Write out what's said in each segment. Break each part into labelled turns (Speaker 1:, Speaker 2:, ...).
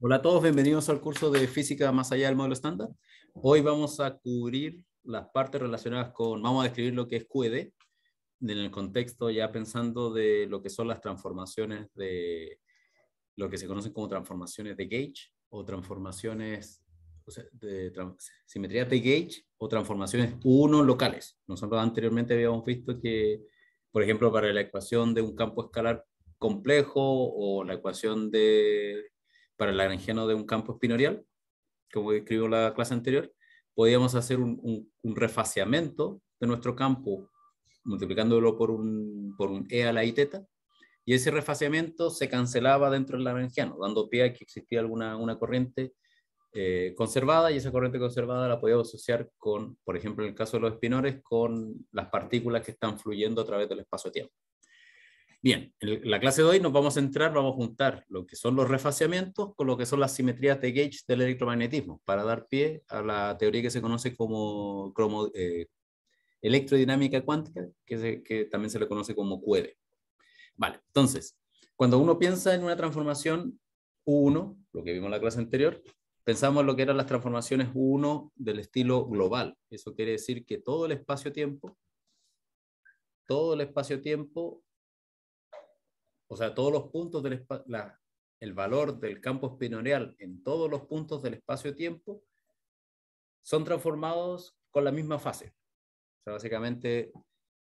Speaker 1: Hola a todos, bienvenidos al curso de física más allá del modelo estándar. Hoy vamos a cubrir las partes relacionadas con, vamos a describir lo que es QED, en el contexto ya pensando de lo que son las transformaciones de, lo que se conocen como transformaciones de gauge o transformaciones de simetría de gauge o transformaciones uno locales. Nosotros anteriormente habíamos visto que, por ejemplo, para la ecuación de un campo escalar complejo o la ecuación de, para el lagrangiano de un campo espinorial, como escribió la clase anterior, podíamos hacer un, un, refaciamiento de nuestro campo multiplicándolo por un, E a la I teta, y ese refaciamiento se cancelaba dentro del lagrangiano, dando pie a que existía alguna una corriente eh, conservada, y esa corriente conservada la podíamos asociar con, por ejemplo, en el caso de los espinores, con las partículas que están fluyendo a través del espacio-tiempo. Bien, en la clase de hoy nos vamos a centrar, vamos a juntar lo que son los refaciamientos con lo que son las simetrías de gauge del electromagnetismo para dar pie a la teoría que se conoce como, cromo eh, electrodinámica cuántica, que, también se le conoce como QED. Vale, entonces, cuando uno piensa en una transformación U1, lo que vimos en la clase anterior, pensamos en lo que eran las transformaciones U1 del estilo global. Eso quiere decir que todo el espacio-tiempo, todo el espacio-tiempo o sea, todos los puntos del el valor del campo espinorial en todos los puntos del espacio-tiempo son transformados con la misma fase. O sea, básicamente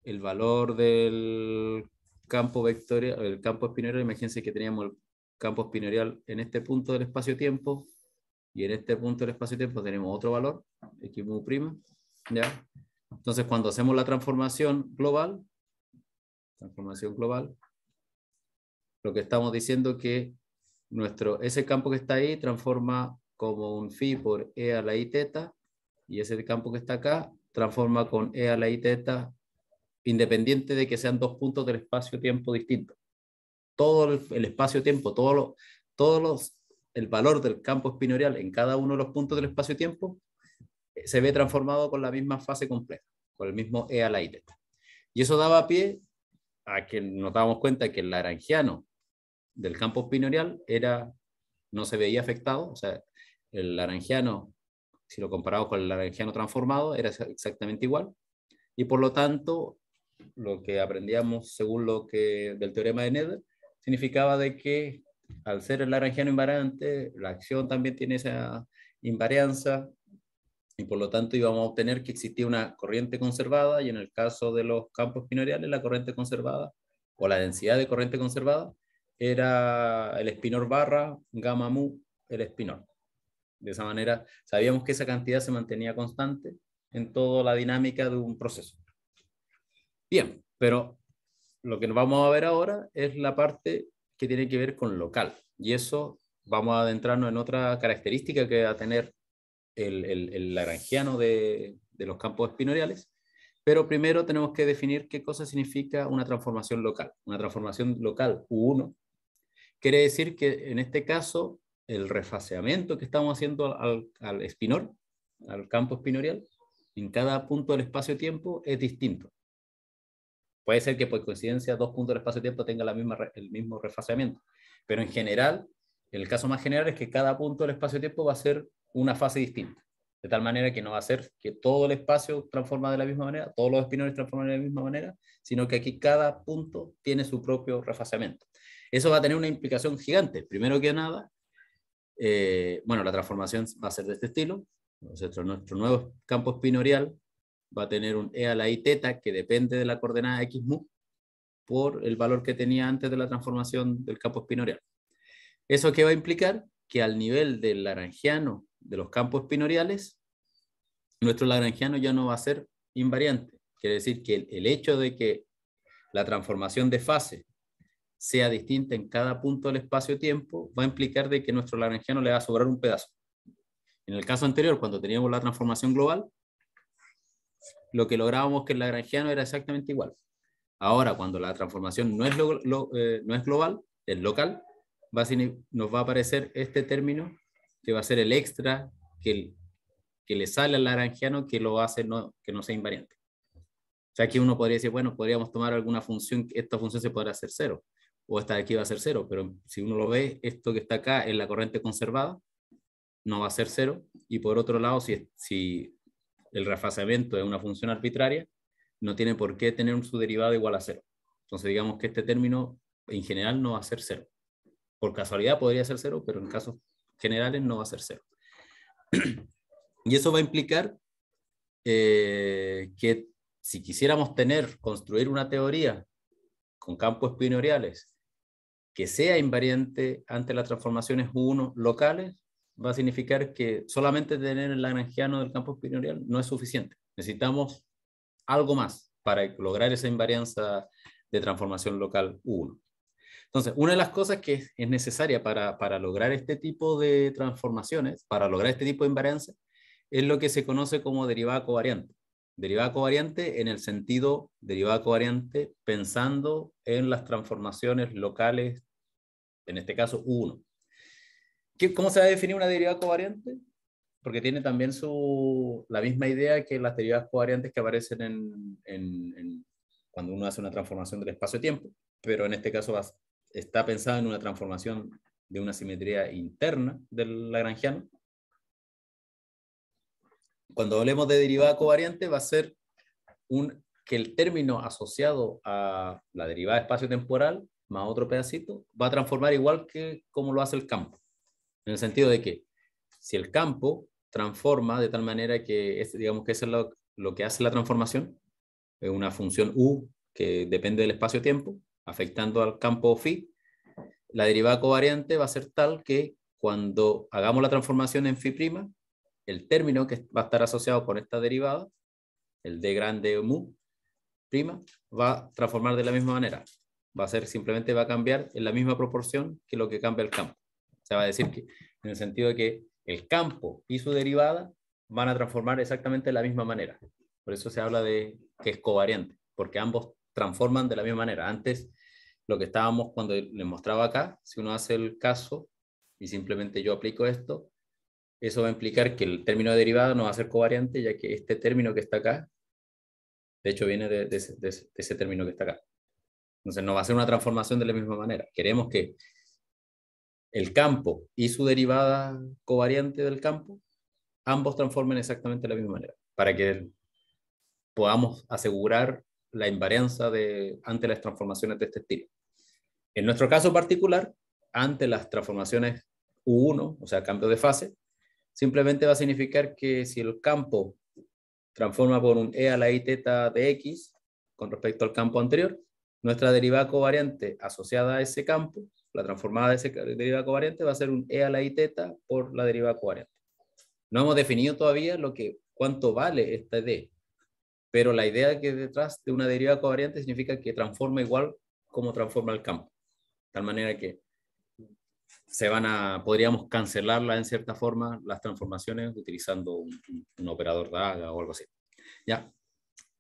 Speaker 1: el valor del campo vectorial, el campo espinorial. imagínense que teníamos el campo espinorial en este punto del espacio-tiempo y en este punto del espacio-tiempo tenemos otro valor, x prima, ¿ya? Entonces, cuando hacemos la transformación global, transformación global, lo que estamos diciendo que nuestro, ese campo que está ahí transforma como un phi por e a la i teta y ese campo que está acá transforma con e a la i teta independiente de que sean dos puntos del espacio-tiempo distintos. Todo el, espacio-tiempo, todo todos los, el valor del campo espinorial en cada uno de los puntos del espacio-tiempo eh, se ve transformado con la misma fase compleja, con el mismo E a la I teta. Y eso daba pie a que nos dábamos cuenta que el laranjiano del campo espinorial era, no se veía afectado, o sea, el laranjiano, si lo comparamos con el laranjiano transformado, era exactamente igual, y por lo tanto, lo que aprendíamos según lo que del teorema de Ned significaba de que al ser el laranjiano invariante, la acción también tiene esa invarianza, y por lo tanto íbamos a obtener que existía una corriente conservada y en el caso de los campos pinoriales la corriente conservada o la densidad de corriente conservada era el espinor barra, gamma mu, el espinor. De esa manera sabíamos que esa cantidad se mantenía constante en toda la dinámica de un proceso. Bien, pero lo que nos vamos a ver ahora es la parte que tiene que ver con local. Y eso vamos a adentrarnos en otra característica que va a tener el, el, de, de los campos espinoriales. Pero primero tenemos que definir qué cosa significa una transformación local. Una transformación local U1 Quiere decir que en este caso el refaseamiento que estamos haciendo al, al espinor, al campo espinorial, en cada punto del espacio-tiempo es distinto. Puede ser que por coincidencia dos puntos del espacio-tiempo tengan el mismo refaseamiento, pero en general, el caso más general es que cada punto del espacio-tiempo va a ser una fase distinta, de tal manera que no va a ser que todo el espacio transforma de la misma manera, todos los espinores transforman de la misma manera, sino que aquí cada punto tiene su propio refaseamiento. Eso va a tener una implicación gigante. Primero que nada, eh, bueno, la transformación va a ser de este estilo. Nuestro, nuestro nuevo campo espinorial va a tener un E a la I teta que depende de la coordenada X mu por el valor que tenía antes de la transformación del campo espinorial. ¿Eso qué va a implicar? Que al nivel del laranjiano de los campos espinoriales, nuestro laranjiano ya no va a ser invariante. Quiere decir que el hecho de que la transformación de fase sea distinta en cada punto del espacio-tiempo, va a implicar de que nuestro lagrangiano le va a sobrar un pedazo. En el caso anterior, cuando teníamos la transformación global, lo que lográbamos que el lagrangiano era exactamente igual. Ahora, cuando la transformación no es, eh, no es global, es local, va nos va a aparecer este término que va a ser el extra que, que le sale al lagrangiano que lo hace no, que no sea invariante. O sea, aquí uno podría decir, bueno, podríamos tomar alguna función, esta función se podrá hacer cero o esta de aquí va a ser cero, pero si uno lo ve, esto que está acá en la corriente conservada, no va a ser cero, y por otro lado, si, si el refasamiento es una función arbitraria, no tiene por qué tener su derivado igual a cero. Entonces digamos que este término en general no va a ser cero. Por casualidad podría ser cero, pero en casos generales no va a ser cero. y eso va a implicar eh, que si quisiéramos tener, construir una teoría con campos pinoriales que sea invariante ante las transformaciones U1 locales va a significar que solamente tener el lagrangiano del campo espinorial no es suficiente. Necesitamos algo más para lograr esa invarianza de transformación local 1. Entonces, una de las cosas que es, necesaria para, para, lograr este tipo de transformaciones, para lograr este tipo de invarianza, es lo que se conoce como derivada covariante. Derivada covariante en el sentido derivada covariante pensando en las transformaciones locales, en este caso 1. ¿Cómo se va a definir una derivada covariante? Porque tiene también su, la misma idea que las derivadas covariantes que aparecen en, cuando uno hace una transformación del espacio-tiempo, pero en este caso está pensada en una transformación de una simetría interna del lagrangiano cuando hablemos de derivada covariante, va a ser un, que el término asociado a la derivada espacio-temporal más otro pedacito va a transformar igual que como lo hace el campo. En el sentido de que si el campo transforma de tal manera que, es, digamos que eso es lo, que hace la transformación, es una función u que depende del espacio-tiempo, afectando al campo phi, la derivada covariante va a ser tal que cuando hagamos la transformación en phi prima, el término que va a estar asociado con esta derivada, el de grande mu prima, va a transformar de la misma manera. Va a ser simplemente, va a cambiar en la misma proporción que lo que cambia el campo. O sea, va a decir que en el sentido de que el campo y su derivada van a transformar exactamente de la misma manera. Por eso se habla de que es covariante, porque ambos transforman de la misma manera. Antes, lo que estábamos cuando les mostraba acá, si uno hace el caso y simplemente yo aplico esto, eso va a implicar que el término de derivada no va a ser covariante, ya que este término que está acá, de hecho viene de, ese término que está acá. Entonces no va a ser una transformación de la misma manera. Queremos que el campo y su derivada covariante del campo, ambos transformen exactamente de la misma manera, para que podamos asegurar la invarianza de, ante las transformaciones de este estilo. En nuestro caso particular, ante las transformaciones U1, o sea, cambio de fase, simplemente va a significar que si el campo transforma por un e a la i teta de x con respecto al campo anterior, nuestra derivada covariante asociada a ese campo, la transformada de esa derivada covariante va a ser un e a la i teta por la derivada covariante. No hemos definido todavía lo que, cuánto vale esta e d, pero la idea que detrás de una derivada covariante significa que transforma igual como transforma el campo. De tal manera que se van a, podríamos cancelarla en cierta forma, las transformaciones, utilizando un, operador DAGA o algo así. ¿Ya?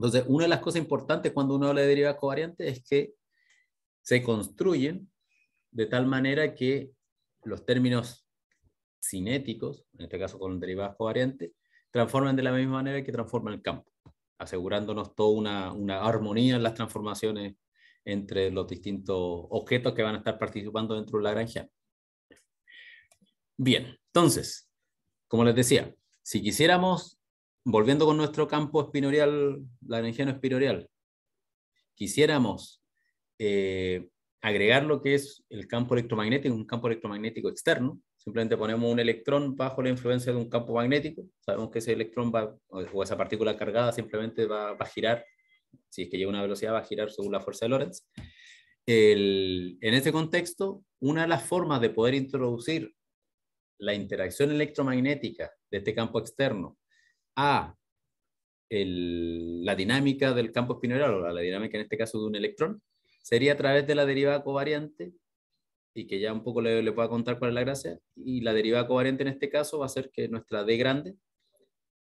Speaker 1: Entonces, una de las cosas importantes cuando uno habla de derivadas covariantes es que se construyen de tal manera que los términos cinéticos, en este caso con derivadas covariantes, transforman de la misma manera que transforman el campo, asegurándonos toda una, una armonía en las transformaciones entre los distintos objetos que van a estar participando dentro de la granja. Bien, entonces, como les decía, si quisiéramos, volviendo con nuestro campo espinorial, la energía no espinorial, quisiéramos eh, agregar lo que es el campo electromagnético, un campo electromagnético externo, simplemente ponemos un electrón bajo la influencia de un campo magnético, sabemos que ese electrón va, o esa partícula cargada simplemente va, a girar, si es que llega a una velocidad va a girar según la fuerza de Lorentz. en este contexto, una de las formas de poder introducir la interacción electromagnética de este campo externo a la dinámica del campo espineral, o la dinámica en este caso de un electrón, sería a través de la derivada covariante, y que ya un poco le, puedo contar para la gracia, y la derivada covariante en este caso va a ser que nuestra D grande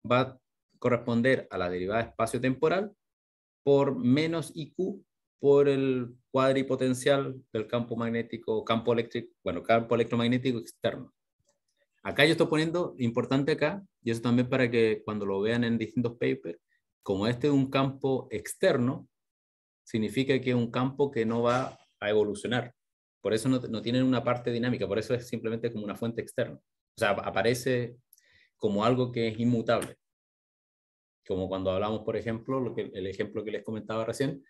Speaker 1: va a corresponder a la derivada espacio-temporal por menos IQ por el cuadripotencial del campo magnético, campo eléctrico, bueno, campo electromagnético externo. Acá yo estoy poniendo, importante acá, y eso también para que cuando lo vean en distintos papers, como este es un campo externo, significa que es un campo que no va a evolucionar. Por eso no, no tienen una parte dinámica, por eso es simplemente como una fuente externa. O sea, aparece como algo que es inmutable. Como cuando hablamos, por ejemplo, el ejemplo que les comentaba recién,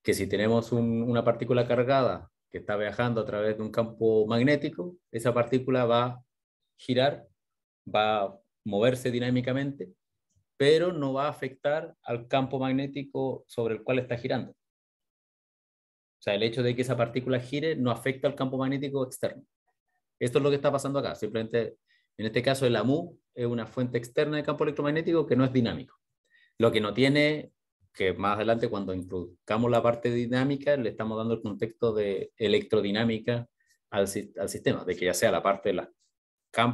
Speaker 1: que si tenemos una partícula cargada que está viajando a través de un campo magnético, esa partícula va girar, va a moverse dinámicamente, pero no va a afectar al campo magnético sobre el cual está girando. O sea, el hecho de que esa partícula gire no afecta al campo magnético externo. Esto es lo que está pasando acá. Simplemente, en este caso, el AMU es una fuente externa de campo electromagnético que no es dinámico. Lo que no tiene, que más adelante cuando introduzcamos la parte dinámica, le estamos dando el contexto de electrodinámica al, sistema, de que ya sea la parte de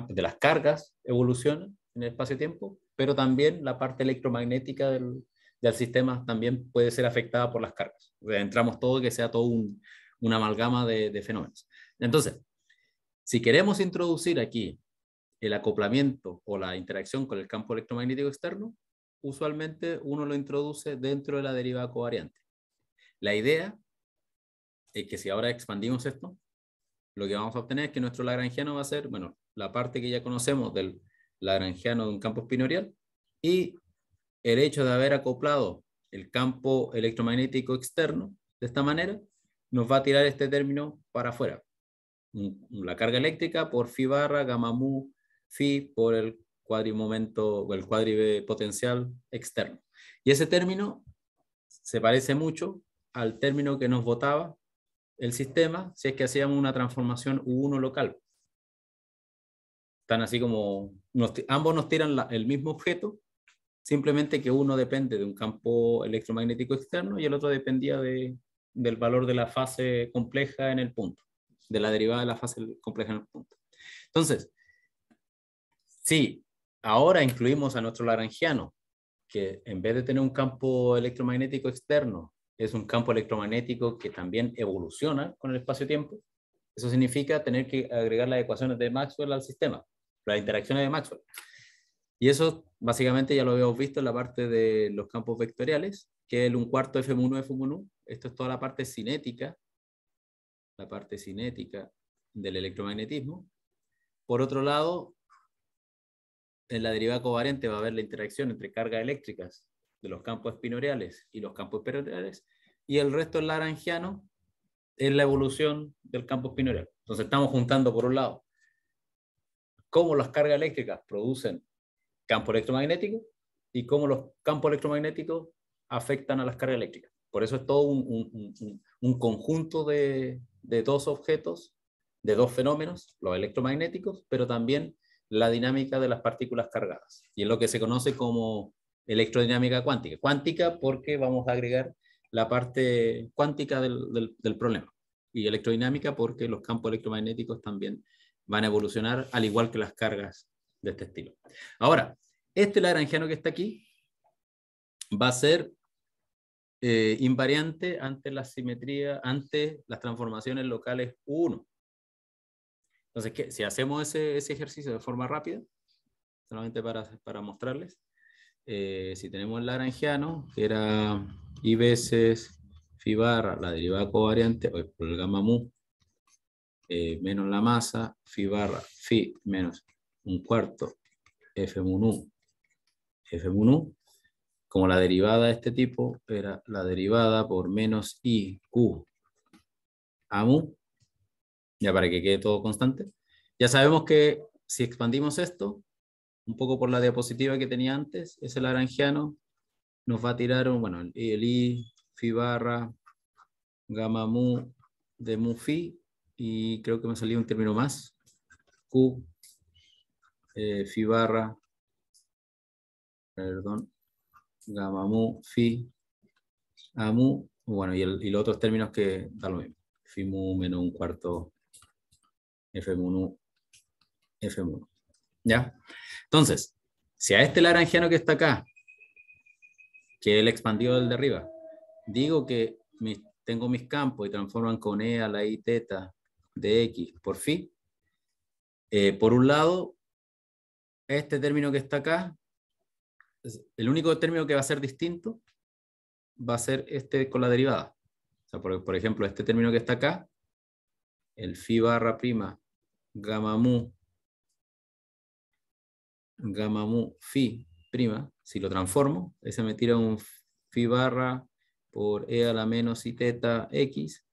Speaker 1: de las cargas evoluciona en el espacio-tiempo, pero también la parte electromagnética del, sistema también puede ser afectada por las cargas. entramos todo que sea todo un, una amalgama de, de fenómenos. Entonces, si queremos introducir aquí el acoplamiento o la interacción con el campo electromagnético externo, usualmente uno lo introduce dentro de la derivada covariante. La idea es que si ahora expandimos esto, lo que vamos a obtener es que nuestro lagrangiano va a ser, bueno, la parte que ya conocemos del lagrangiano de un campo espinorial y el hecho de haber acoplado el campo electromagnético externo de esta manera nos va a tirar este término para afuera. La carga eléctrica por phi barra gamma mu phi por el cuadrimomento o el cuadripotencial potencial externo. Y ese término se parece mucho al término que nos votaba el sistema si es que hacíamos una transformación U1 local. Están así como, ambos nos tiran el mismo objeto, simplemente que uno depende de un campo electromagnético externo y el otro dependía de, del valor de la fase compleja en el punto, de la derivada de la fase compleja en el punto. Entonces, si ahora incluimos a nuestro laranjiano, que en vez de tener un campo electromagnético externo, es un campo electromagnético que también evoluciona con el espacio-tiempo, eso significa tener que agregar las ecuaciones de Maxwell al sistema las interacciones de Maxwell. Y eso básicamente ya lo habíamos visto en la parte de los campos vectoriales, que el un cuarto F1, F1, esto es toda la parte cinética, la parte cinética del electromagnetismo. Por otro lado, en la derivada covalente va a haber la interacción entre cargas eléctricas de los campos espinoriales y los campos peroriales, y el resto del laranjiano es la evolución del campo espinorial. Entonces estamos juntando por un lado cómo las cargas eléctricas producen campo electromagnético y cómo los campos electromagnéticos afectan a las cargas eléctricas. Por eso es todo un, conjunto de, dos objetos, de dos fenómenos, los electromagnéticos, pero también la dinámica de las partículas cargadas. Y es lo que se conoce como electrodinámica cuántica. Cuántica porque vamos a agregar la parte cuántica del, del problema. Y electrodinámica porque los campos electromagnéticos también van a evolucionar al igual que las cargas de este estilo. Ahora, este lagrangiano que está aquí va a ser eh, invariante ante la simetría, ante las transformaciones locales 1. Entonces, si hacemos ese, ejercicio de forma rápida, solamente para, mostrarles, eh, si tenemos el lagrangiano, que era i veces phi la derivada covariante, por el gamma mu, eh, menos la masa, fi barra fi menos un cuarto f mu f mu como la derivada de este tipo era la derivada por menos i q a mu, ya para que quede todo constante. Ya sabemos que si expandimos esto, un poco por la diapositiva que tenía antes, ese laranjiano nos va a tirar un, bueno, el i, fi barra, gamma mu de mu phi, y creo que me ha salido un término más, Q, Fi eh, barra, perdón, gamma mu, Fi, Amu, bueno, y, los otros términos que da lo mismo, Fi mu menos un cuarto, F mu, F mu. ¿Ya? Entonces, si a este laranjiano que está acá, que expandió el del de arriba, digo que tengo mis campos y transforman con E a la I teta de X por phi. Eh, por un lado, este término que está acá, el único término que va a ser distinto va a ser este con la derivada. por, ejemplo, este término que está acá, el phi barra prima gamma mu gamma mu phi prima, si lo transformo, ese me tira un phi barra por e a la menos y teta x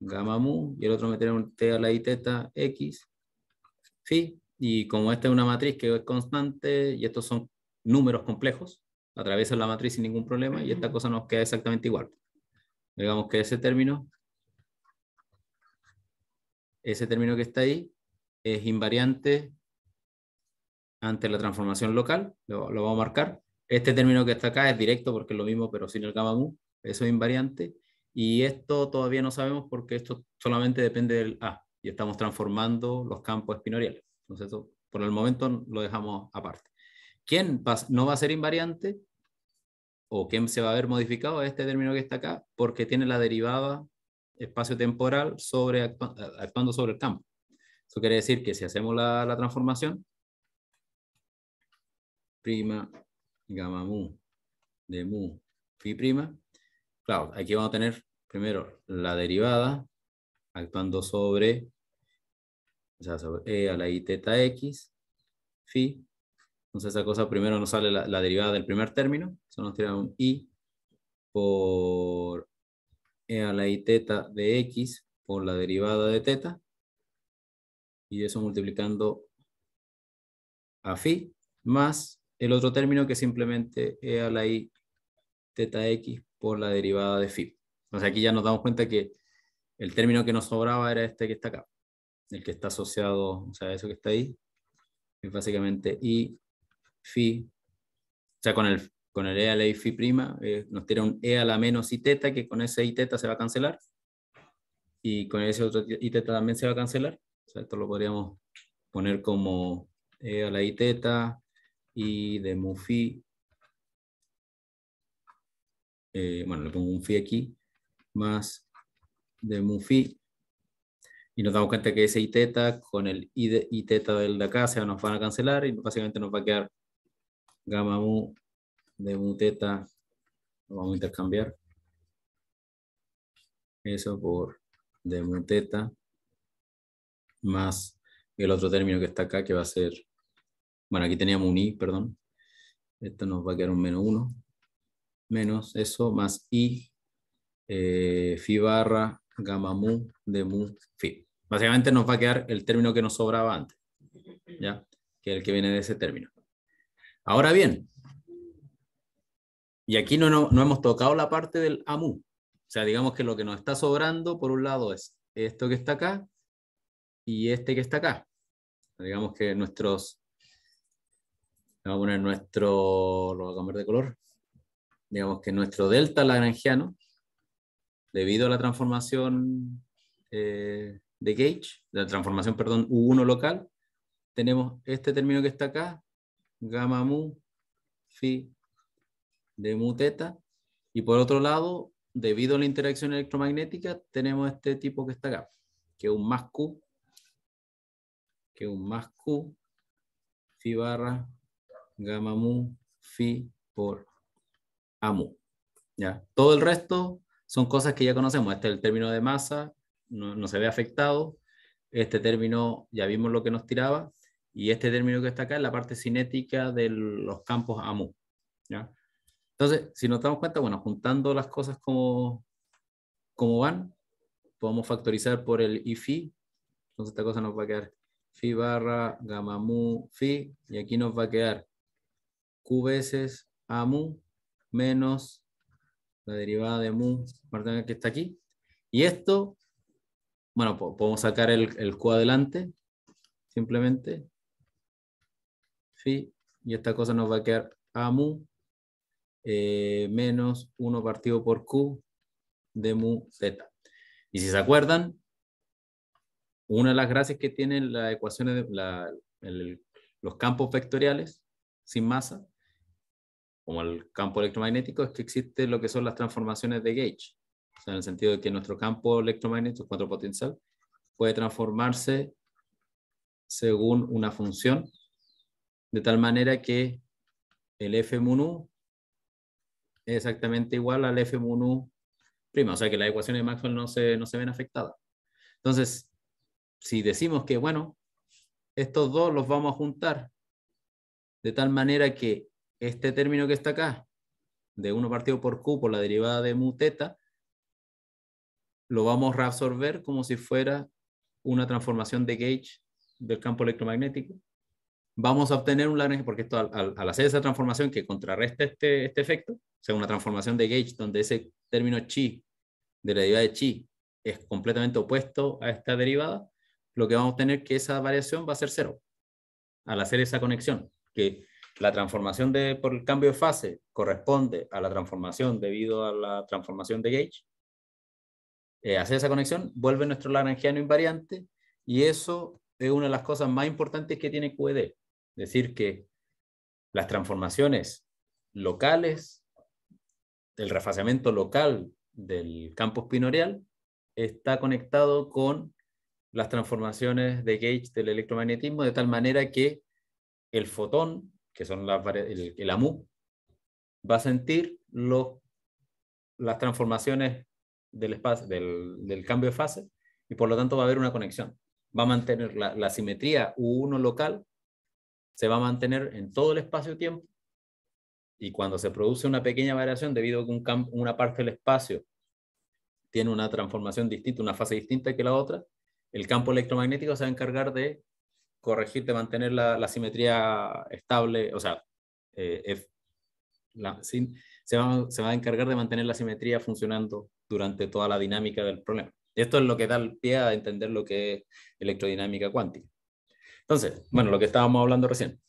Speaker 1: gamma mu, y el otro meter un t a la i teta x, phi, y como esta es una matriz que es constante, y estos son números complejos, atraviesan la matriz sin ningún problema, y esta cosa nos queda exactamente igual. Digamos que ese término, ese término que está ahí, es invariante ante la transformación local, lo, lo vamos a marcar. Este término que está acá es directo porque es lo mismo, pero sin el gamma mu, eso es invariante. Y esto todavía no sabemos porque esto solamente depende del A y estamos transformando los campos espinoriales. Entonces, por el momento lo dejamos aparte. ¿Quién no va a ser invariante o quién se va a ver modificado a este término que está acá porque tiene la derivada espacio-temporal sobre actuando sobre el campo. Eso quiere decir que si hacemos la, la transformación, prima, gamma mu, de mu, phi prima, claro, aquí vamos a tener primero la derivada actuando sobre, e a la i teta x, phi. Entonces esa cosa primero nos sale la, derivada del primer término, eso nos tiene un i por e a la i teta de x por la derivada de teta, y eso multiplicando a phi, más el otro término que simplemente e a la i teta x por la derivada de phi. O sea, aquí ya nos damos cuenta que el término que nos sobraba era este que está acá, el que está asociado, o sea, eso que está ahí, es básicamente I, phi, o sea, con el, con el E a la I, phi prima, eh, nos tira un E a la menos I teta, que con ese I teta se va a cancelar, y con ese otro I teta también se va a cancelar, o sea, esto lo podríamos poner como E a la I teta, y de mu phi eh, bueno, le pongo un phi aquí, más de mu phi Y nos damos cuenta que ese i teta con el i, teta del de acá se nos van a cancelar y básicamente nos va a quedar gamma mu de mu teta. Lo vamos a intercambiar. Eso por de mu teta más el otro término que está acá que va a ser, bueno, aquí teníamos un i, perdón. Esto nos va a quedar un menos 1, menos eso, más i eh, phi barra gamma mu de mu phi. Básicamente nos va a quedar el término que nos sobraba antes, ¿ya? que es el que viene de ese término. Ahora bien, y aquí no, no, no hemos tocado la parte del AMU. O sea, digamos que lo que nos está sobrando, por un lado, es esto que está acá y este que está acá. Digamos que nuestros... Vamos a poner nuestro... Lo voy a cambiar de color. Digamos que nuestro delta lagrangiano debido a la transformación eh, de gauge, la transformación, perdón, U1 local, tenemos este término que está acá, gamma mu, phi de mu theta. y por otro lado, debido a la interacción electromagnética, tenemos este tipo que está acá, que es un más Q, que es un más Q, phi barra, gamma mu, phi por amu. ¿Ya? Todo el resto son cosas que ya conocemos. Este es el término de masa, no, se ve afectado. Este término ya vimos lo que nos tiraba. Y este término que está acá es la parte cinética de los campos AMU. ¿ya? Entonces, si nos damos cuenta, bueno, juntando las cosas como, como van, podemos factorizar por el IFI. Entonces esta cosa nos va a quedar Fi barra gamma mu Fi. Y aquí nos va a quedar Q veces AMU menos la derivada de mu que está aquí. Y esto, bueno, podemos sacar el, Q adelante, simplemente. y esta cosa nos va a quedar A mu eh, menos 1 partido por Q de mu z. Y si se acuerdan, una de las gracias que tienen las ecuaciones, de los campos vectoriales sin masa, como el campo electromagnético, es que existe lo que son las transformaciones de gauge. O sea, en el sentido de que nuestro campo electromagnético, cuatro potencial, puede transformarse según una función, de tal manera que el F mu es exactamente igual al F mu prima, o sea que las ecuaciones de Maxwell no se, no se ven afectadas. Entonces, si decimos que, bueno, estos dos los vamos a juntar de tal manera que este término que está acá, de 1 partido por q por la derivada de mu theta, lo vamos a reabsorber como si fuera una transformación de gauge del campo electromagnético. Vamos a obtener un Lagrange, porque esto, al, hacer esa transformación que contrarresta este, este efecto, o sea, una transformación de gauge donde ese término chi, de la derivada de chi, es completamente opuesto a esta derivada, lo que vamos a obtener es que esa variación va a ser cero al hacer esa conexión, que la transformación de, por el cambio de fase corresponde a la transformación debido a la transformación de gauge. Eh, esa conexión vuelve nuestro lagrangiano invariante y eso es una de las cosas más importantes que tiene QED. Es decir, que las transformaciones locales, el refasamiento local del campo espinorial está conectado con las transformaciones de gauge del electromagnetismo de tal manera que el fotón que son las, el, el AMU, va a sentir los, las transformaciones del, espacio, del, cambio de fase y por lo tanto va a haber una conexión. Va a mantener la, simetría U1 local, se va a mantener en todo el espacio-tiempo y cuando se produce una pequeña variación debido a que una parte del espacio tiene una transformación distinta, una fase distinta que la otra, el campo electromagnético se va a encargar de corregir, de mantener la, simetría estable, o sea, eh, se, va, se, va, a encargar de mantener la simetría funcionando durante toda la dinámica del problema. Esto es lo que da el pie a entender lo que es electrodinámica cuántica. Entonces, bueno, lo que estábamos hablando recién.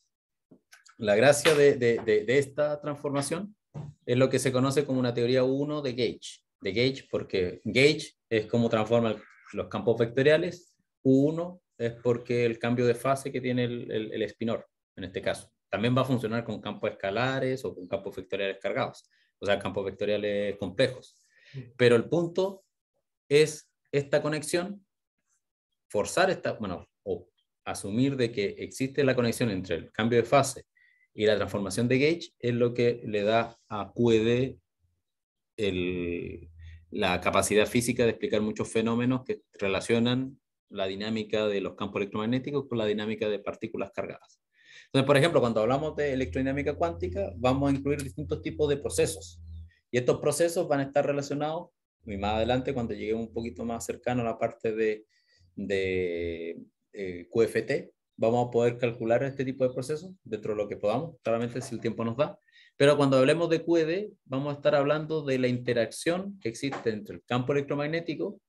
Speaker 1: La gracia de, de, esta transformación es lo que se conoce como una teoría 1 de Gauge. De Gauge, porque Gauge es como transforma los campos vectoriales, U1 es porque el cambio de fase que tiene el, el, espinor, en este caso. También va a funcionar con campos escalares o con campos vectoriales cargados, o sea, campos vectoriales complejos. Pero el punto es esta conexión, forzar esta, bueno, o asumir de que existe la conexión entre el cambio de fase y la transformación de gauge es lo que le da a QED la capacidad física de explicar muchos fenómenos que relacionan la dinámica de los campos electromagnéticos con la dinámica de partículas cargadas. Entonces, por ejemplo, cuando hablamos de electrodinámica cuántica, vamos a incluir distintos tipos de procesos. Y estos procesos van a estar relacionados, muy más adelante, cuando lleguemos un poquito más cercano a la parte de, de eh, QFT, vamos a poder calcular este tipo de procesos dentro de lo que podamos, claramente si el tiempo nos da. Pero cuando hablemos de QED, vamos a estar hablando de la interacción que existe entre el campo electromagnético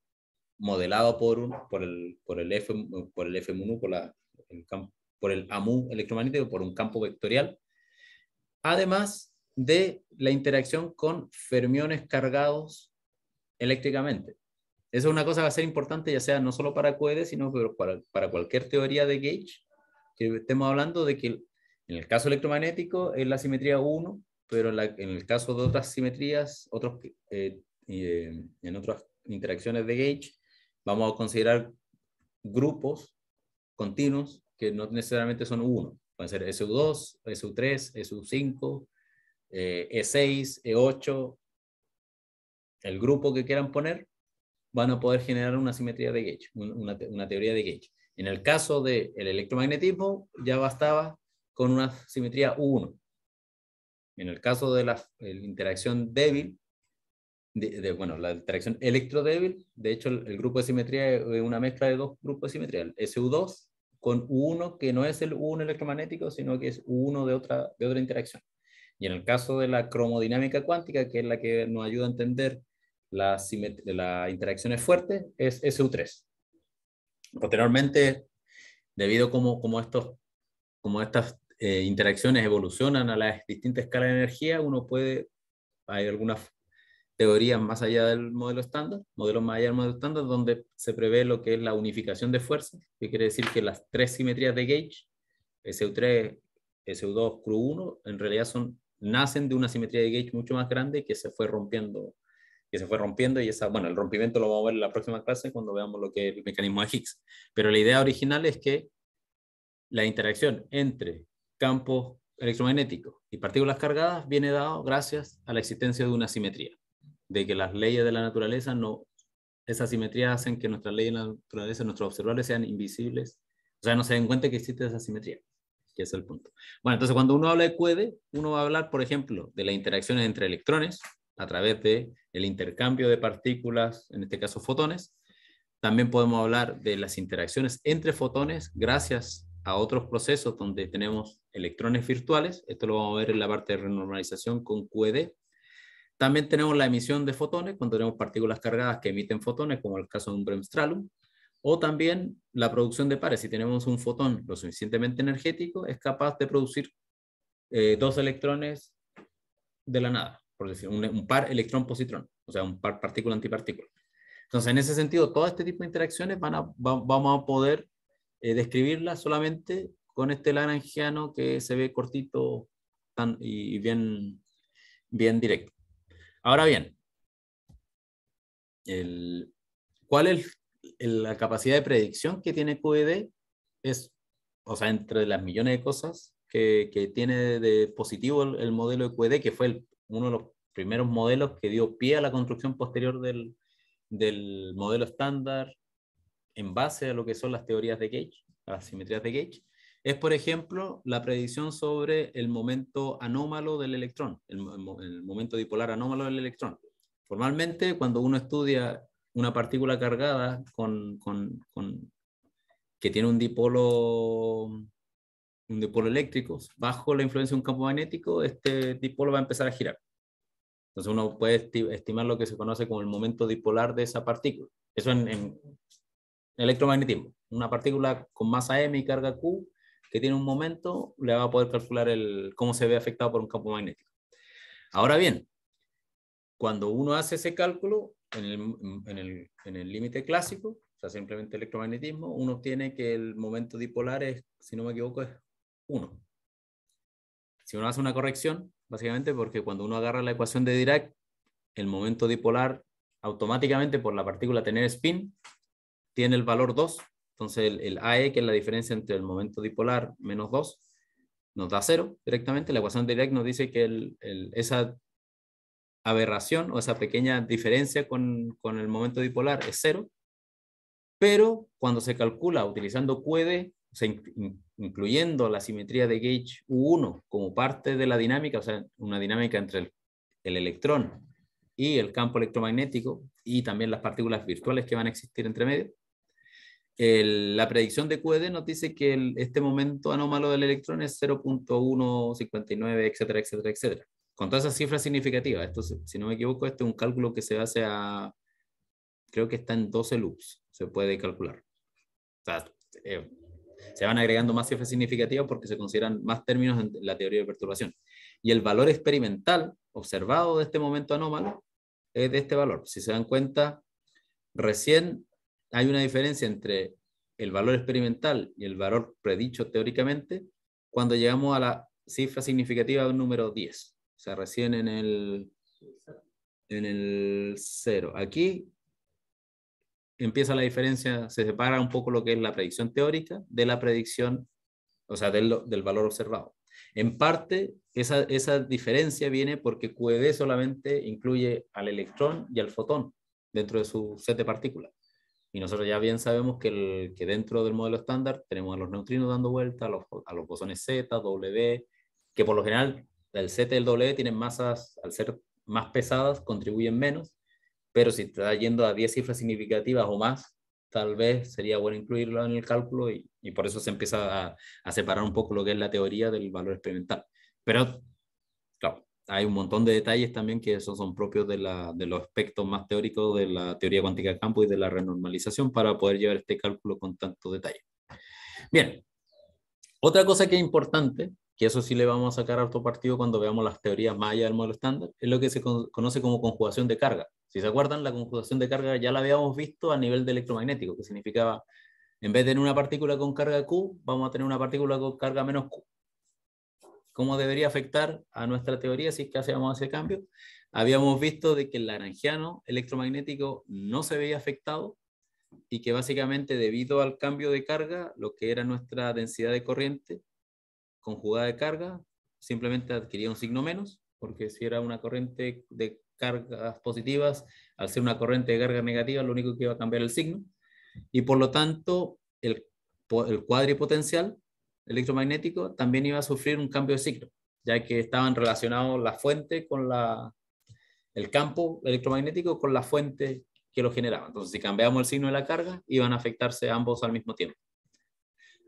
Speaker 1: modelado por, por, el, por, el, F, por el FMU, por, el por el AMU electromagnético, por un campo vectorial, además de la interacción con fermiones cargados eléctricamente. Esa es una cosa que va a ser importante, ya sea no solo para QED, sino para, para cualquier teoría de gauge, que estemos hablando de que en el caso electromagnético es la simetría 1, pero en, el caso de otras simetrías, otros, eh, eh, en otras interacciones de gauge, Vamos a considerar grupos continuos que no necesariamente son uno. Pueden ser SU2, SU3, SU5, E6, E8, el grupo que quieran poner, van a poder generar una simetría de Gauge, una, teoría de Gauge. En el caso del electromagnetismo, ya bastaba con una simetría 1. En el caso de la eh, interacción débil, bueno, la interacción electrodébil, de hecho el, grupo de simetría es una mezcla de dos grupos de simetría, el SU2 con uno que no es el U1 electromagnético, sino que es uno de otra, de otra interacción. Y en el caso de la cromodinámica cuántica, que es la que nos ayuda a entender las la interacciones fuerte es SU3. Posteriormente, debido a como, como, estos, como estas eh, interacciones evolucionan a las distintas escalas de energía, uno puede, hay algunas teorías más allá del modelo estándar, modelos más allá del modelo estándar, donde se prevé lo que es la unificación de fuerzas, que quiere decir que las tres simetrías de gauge, SU3, SU2, CRU1, en realidad son, nacen de una simetría de gauge mucho más grande que se fue rompiendo que se fue rompiendo y bueno, el rompimiento lo vamos a ver en la próxima clase cuando veamos lo que es el mecanismo de Higgs. Pero la idea original es que la interacción entre campos electromagnéticos y partículas cargadas viene dado gracias a la existencia de una simetría de que las leyes de la naturaleza no, esa simetría hacen que nuestras leyes de la naturaleza, nuestros observables sean invisibles, o sea, no se den cuenta que existe esa simetría, que es el punto. Bueno, entonces cuando uno habla de QED, uno va a hablar, por ejemplo, de las interacciones entre electrones a través de el intercambio de partículas, en este caso fotones. También podemos hablar de las interacciones entre fotones gracias a otros procesos donde tenemos electrones virtuales. Esto lo vamos a ver en la parte de renormalización con QED. También tenemos la emisión de fotones, cuando tenemos partículas cargadas que emiten fotones, como el caso de un bremstralum, o también la producción de pares. Si tenemos un fotón lo suficientemente energético, es capaz de producir eh, dos electrones de la nada, por decir, un, par electrón-positrón, o sea, un par partícula-antipartícula. Entonces, en ese sentido, todo este tipo de interacciones van a, vamos a poder eh, describirlas solamente con este Lagrangiano que se ve cortito tan, y bien, bien directo. Ahora bien, ¿cuál es la capacidad de predicción que tiene QED? Es, o sea, entre las millones de cosas que, tiene de positivo el, modelo de QED, que fue uno de los primeros modelos que dio pie a la construcción posterior del, del modelo estándar en base a lo que son las teorías de Gage, a las simetrías de Gage es, por ejemplo, la predicción sobre el momento anómalo del electrón, el, momento dipolar anómalo del electrón. Formalmente, cuando uno estudia una partícula cargada con, que tiene un dipolo, dipolo eléctrico, bajo la influencia de un campo magnético, este dipolo va a empezar a girar. Entonces uno puede estimar lo que se conoce como el momento dipolar de esa partícula. Eso en, en electromagnetismo. Una partícula con masa m y carga q que tiene un momento, le va a poder calcular el, cómo se ve afectado por un campo magnético. Ahora bien, cuando uno hace ese cálculo en el en límite el, en el clásico, o sea, simplemente electromagnetismo, uno obtiene que el momento dipolar es, si no me equivoco, es 1. Si uno hace una corrección, básicamente porque cuando uno agarra la ecuación de Dirac, el momento dipolar automáticamente por la partícula tener spin tiene el valor 2 entonces el, AE, que es la diferencia entre el momento dipolar menos 2, nos da cero directamente. La ecuación de Dirac nos dice que esa aberración o esa pequeña diferencia con, el momento dipolar es cero. Pero cuando se calcula utilizando QED, incluyendo la simetría de gauge U1 como parte de la dinámica, o sea, una dinámica entre el, el, electrón y el campo electromagnético y también las partículas virtuales que van a existir entre medio, la predicción de QED nos dice que este momento anómalo del electrón es 0.159, etcétera, etcétera, etcétera. Con todas esas cifras significativas. esto si no me equivoco, este es un cálculo que se hace a, creo que está en 12 loops, se puede calcular. Eh, se van agregando más cifras significativas porque se consideran más términos en la teoría de perturbación. Y el valor experimental observado de este momento anómalo es de este valor. Si se dan cuenta, recién hay una diferencia entre el valor experimental y el valor predicho teóricamente cuando llegamos a la cifra significativa número 10. O sea, recién en el, en el 0. Aquí empieza la diferencia, se separa un poco lo que es la predicción teórica de la predicción, o sea, del, del valor observado. En parte, esa, esa diferencia viene porque QED solamente incluye al electrón y al fotón dentro de su set de partículas. Y nosotros ya bien sabemos que, el, que dentro del modelo estándar tenemos a los neutrinos dando vuelta, a los, bosones Z, W, que por lo general el Z y el W tienen masas, al ser más pesadas, contribuyen menos, pero si está yendo a 10 cifras significativas o más, tal vez sería bueno incluirlo en el cálculo y, y por eso se empieza a, a, separar un poco lo que es la teoría del valor experimental. Pero, claro, hay un montón de detalles también que son, son propios de, los aspectos más teóricos de la teoría cuántica de campo y de la renormalización para poder llevar este cálculo con tanto detalle. Bien, otra cosa que es importante, que eso sí le vamos a sacar otro partido cuando veamos las teorías más allá del modelo estándar, es lo que se conoce como conjugación de carga. Si se acuerdan, la conjugación de carga ya la habíamos visto a nivel de electromagnético, que significaba, en vez de tener una partícula con carga Q, vamos a tener una partícula con carga menos Q cómo debería afectar a nuestra teoría si es que hacíamos ese cambio. Habíamos visto de que el laranjiano electromagnético no se veía afectado y que básicamente debido al cambio de carga, lo que era nuestra densidad de corriente conjugada de carga, simplemente adquiría un signo menos, porque si era una corriente de cargas positivas, al ser una corriente de carga negativa, lo único que iba a cambiar el signo. Y por lo tanto, el, el cuadripotencial electromagnético también iba a sufrir un cambio de ciclo, ya que estaban relacionados la fuente con la, el campo electromagnético con la fuente que lo generaba. Entonces, si cambiamos el signo de la carga, iban a afectarse ambos al mismo tiempo.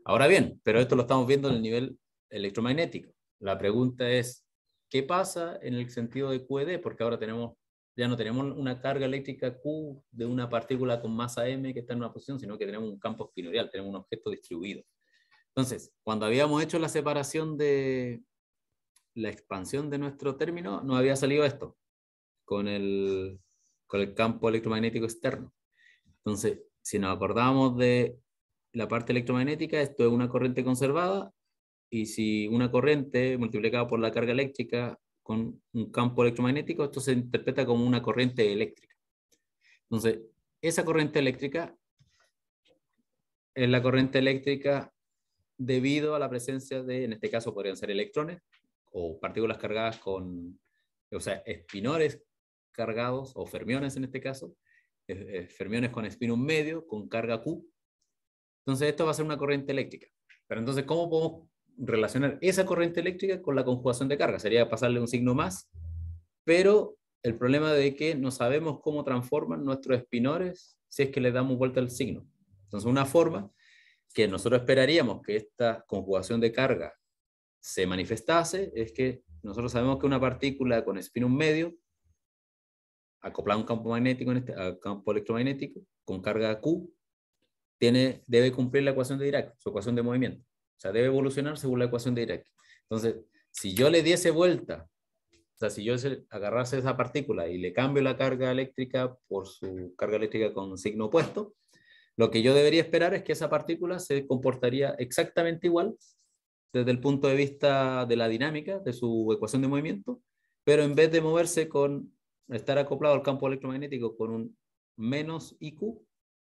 Speaker 1: Ahora bien, pero esto lo estamos viendo en el nivel electromagnético. La pregunta es, ¿qué pasa en el sentido de QED? Porque ahora tenemos, ya no tenemos una carga eléctrica Q de una partícula con masa M que está en una posición, sino que tenemos un campo espinorial, tenemos un objeto distribuido. Entonces, cuando habíamos hecho la separación de la expansión de nuestro término, no había salido esto, con el, con el campo electromagnético externo. Entonces, si nos acordamos de la parte electromagnética, esto es una corriente conservada, y si una corriente multiplicada por la carga eléctrica con un campo electromagnético, esto se interpreta como una corriente eléctrica. Entonces, esa corriente eléctrica es la corriente eléctrica debido a la presencia de, en este caso podrían ser electrones o partículas cargadas con, o sea, espinores cargados o fermiones en este caso, eh, eh, fermiones con espino medio, con carga Q. Entonces esto va a ser una corriente eléctrica. Pero entonces, ¿cómo podemos relacionar esa corriente eléctrica con la conjugación de carga? Sería pasarle un signo más, pero el problema de que no sabemos cómo transforman nuestros espinores si es que le damos vuelta al signo. Entonces, una forma que nosotros esperaríamos que esta conjugación de carga se manifestase es que nosotros sabemos que una partícula con un medio, acoplada a un campo magnético, en este, campo electromagnético, con carga Q, tiene, debe cumplir la ecuación de Dirac, su ecuación de movimiento. O sea, debe evolucionar según la ecuación de Dirac. Entonces, si yo le diese vuelta, o sea, si yo agarrase esa partícula y le cambio la carga eléctrica por su carga eléctrica con signo opuesto, lo que yo debería esperar es que esa partícula se comportaría exactamente igual desde el punto de vista de la dinámica, de su ecuación de movimiento, pero en vez de moverse con estar acoplado al campo electromagnético con un menos IQ,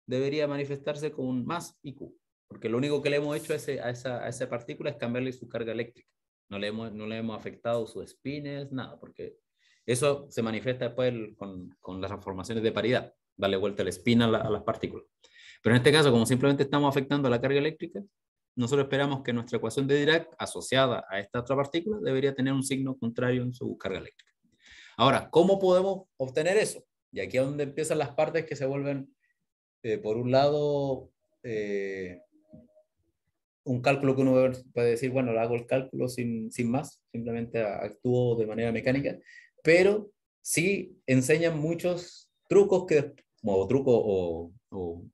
Speaker 1: debería manifestarse con un más IQ, porque lo único que le hemos hecho a, esa, partícula es cambiarle su carga eléctrica. No le hemos, no le hemos afectado sus spines, nada, porque eso se manifiesta después con, las transformaciones de paridad, darle vuelta el spin a, la, a las partículas. Pero en este caso, como simplemente estamos afectando a la carga eléctrica, nosotros esperamos que nuestra ecuación de Dirac asociada a esta otra partícula debería tener un signo contrario en su carga eléctrica. Ahora, ¿cómo podemos obtener eso? Y aquí es donde empiezan las partes que se vuelven, eh, por un lado, eh, un cálculo que uno puede decir, bueno, hago el cálculo sin, sin más, simplemente actúo de manera mecánica, pero sí enseñan muchos trucos que, como trucos o, o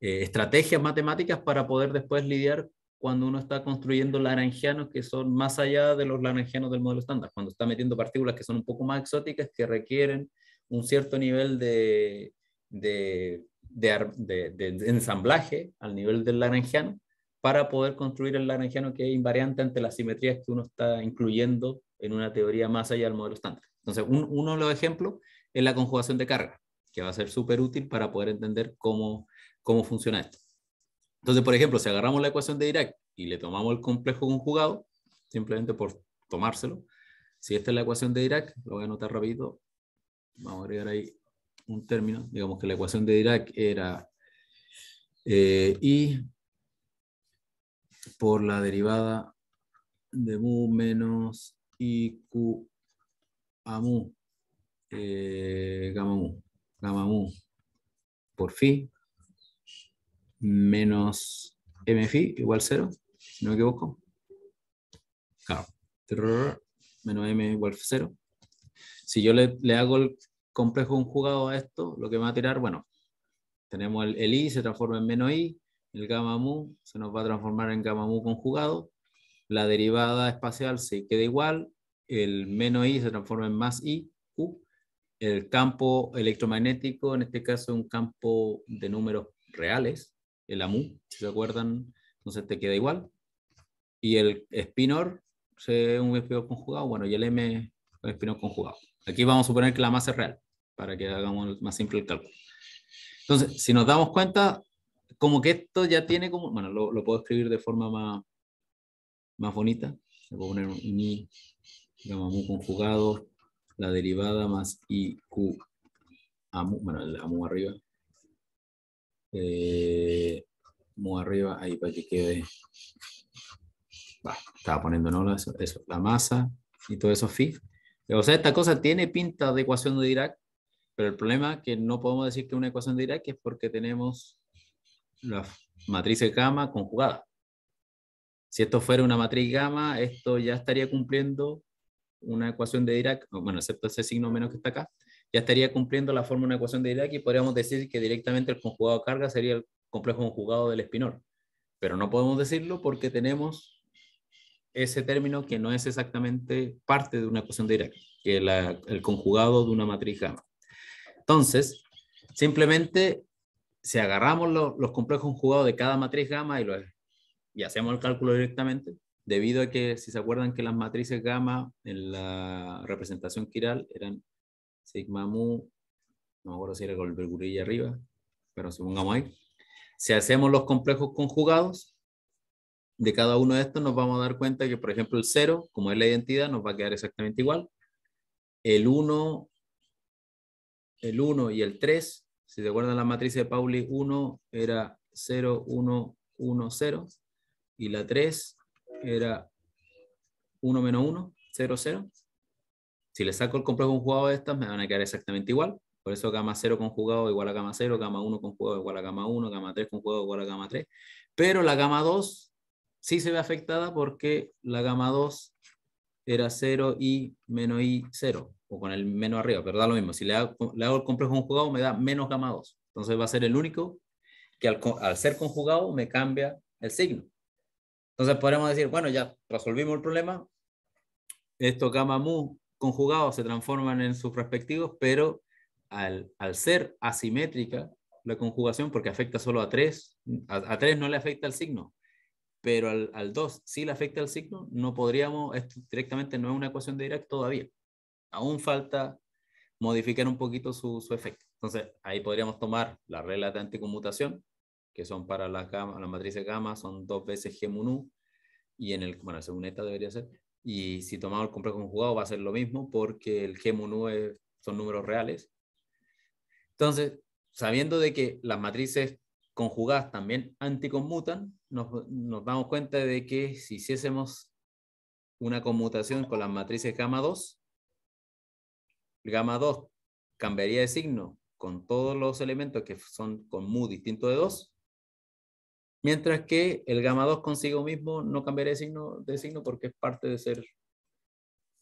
Speaker 1: eh, estrategias matemáticas para poder después lidiar cuando uno está construyendo laranjianos que son más allá de los laranjianos del modelo estándar, cuando está metiendo partículas que son un poco más exóticas, que requieren un cierto nivel de, de, de, ensamblaje al nivel del laranjiano para poder construir el laranjiano que es invariante ante las simetrías que uno está incluyendo en una teoría más allá del modelo estándar. Entonces, un, uno de los ejemplos es la conjugación de carga, que va a ser súper útil para poder entender cómo cómo funciona esto. Entonces, por ejemplo, si agarramos la ecuación de Dirac y le tomamos el complejo conjugado, simplemente por tomárselo, si esta es la ecuación de Dirac, lo voy a anotar rápido, vamos a agregar ahí un término, digamos que la ecuación de Dirac era eh, I por la derivada de mu menos IQ a mu, eh, gamma mu, gamma mu por phi, menos MFI igual 0, si no me equivoco. menos M igual 0. Si yo le, hago el complejo conjugado a esto, lo que me va a tirar, bueno, tenemos el, I, se transforma en menos I, el gamma mu se nos va a transformar en gamma mu conjugado, la derivada espacial se queda igual, el menos I se transforma en más I, Q, el campo electromagnético, en este caso un campo de números reales, el AMU, si se acuerdan, entonces te queda igual. Y el spinor es un spinor conjugado, bueno, y el M un spinor conjugado. Aquí vamos a suponer que la masa es real, para que hagamos más simple el cálculo. Entonces, si nos damos cuenta, como que esto ya tiene como, bueno, lo, puedo escribir de forma más, más bonita. Le puedo poner un I, digamos, AMU conjugado, la derivada más IQ, AMU, bueno, el AMU arriba, eh, muy arriba, ahí para que quede. estaba poniendo eso, la masa y todo eso O sea, esta cosa tiene pinta de ecuación de Dirac, pero el problema que no podemos decir que es una ecuación de Dirac es porque tenemos la matriz de gamma conjugada. Si esto fuera una matriz gamma, esto ya estaría cumpliendo una ecuación de Dirac, bueno, excepto ese signo menos que está acá, ya estaría cumpliendo la fórmula de una ecuación de Dirac y podríamos decir que directamente el conjugado de carga sería el complejo conjugado del espinor. Pero no podemos decirlo porque tenemos ese término que no es exactamente parte de una ecuación de Dirac, que es el conjugado de una matriz gamma. Entonces, simplemente si agarramos los complejos conjugados de cada matriz gamma y, lo, y hacemos el cálculo directamente, debido a que, si se acuerdan que las matrices gamma en la representación quiral eran sigma mu, no me acuerdo si era con el arriba, pero supongamos ahí. Si hacemos los complejos conjugados de cada uno de estos, nos vamos a dar cuenta que, por ejemplo, el 0, como es la identidad, nos va a quedar exactamente igual. El 1, el 1 y el 3, si se acuerdan la matriz de Pauli, 1 era 0, 1, 1, 0. Y la 3 era 1 menos 1, 0, 0. Si le saco el complejo conjugado de estas, me van a quedar exactamente igual. Por eso gamma 0 conjugado igual a gamma 0, gamma 1 conjugado igual a gamma 1, gamma 3 conjugado igual a gamma 3. Pero la gamma 2 sí se ve afectada porque la gamma 2 era 0 y menos i 0, o con el menos arriba, pero da lo mismo. Si le hago, el complejo conjugado me da menos gamma 2. Entonces va a ser el único que al, al ser conjugado me cambia el signo. Entonces podemos decir, bueno, ya resolvimos el problema. Esto gamma mu conjugados se transforman en sus respectivos, pero al, ser asimétrica la conjugación, porque afecta solo a 3, a, 3 no le afecta el signo, pero al, al 2 sí le afecta el signo, no podríamos, directamente no es una ecuación de Dirac todavía. Aún falta modificar un poquito su, su efecto. Entonces, ahí podríamos tomar la regla de anticomutación, que son para las la matrices gamma, son dos veces G y en el, bueno, según esta debería ser, y si tomamos el complejo conjugado va a ser lo mismo porque el G mu son números reales. Entonces, sabiendo de que las matrices conjugadas también anticonmutan, nos, nos damos cuenta de que si hiciésemos una conmutación con las matrices gamma 2, gamma 2 cambiaría de signo con todos los elementos que son con mu distinto de 2 Mientras que el gamma 2 consigo mismo no cambiará de signo, porque es parte de ser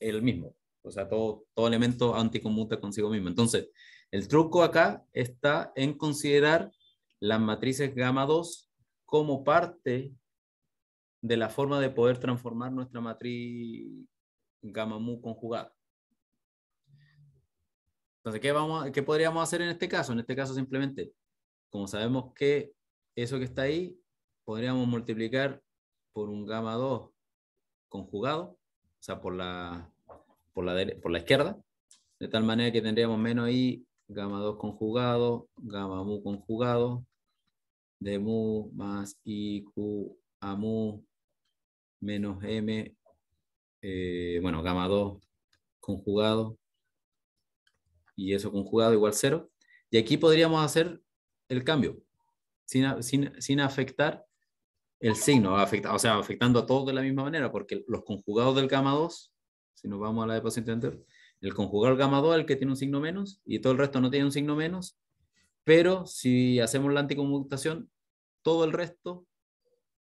Speaker 1: el mismo. O sea, todo, todo elemento anticomuta consigo mismo. Entonces, el truco acá está en considerar las matrices gamma 2 como parte de la forma de poder transformar nuestra matriz gamma mu conjugada. Entonces, ¿qué, vamos ¿qué podríamos hacer en este caso? En este caso simplemente, como sabemos que eso que está ahí podríamos multiplicar por un gamma 2 conjugado, o sea, por la, por la, izquierda, de tal manera que tendríamos menos i, gamma 2 conjugado, gamma mu conjugado, de mu más i, q, a mu, menos m, eh, bueno, gamma 2 conjugado, y eso conjugado igual 0. Y aquí podríamos hacer el cambio, sin, sin, sin afectar el signo, afecta, o sea, afectando a todos de la misma manera, porque los conjugados del gamma 2, si nos vamos a la de paciente anterior, el conjugado del gamma 2 es el que tiene un signo menos y todo el resto no tiene un signo menos, pero si hacemos la anticonmutación, todo el resto,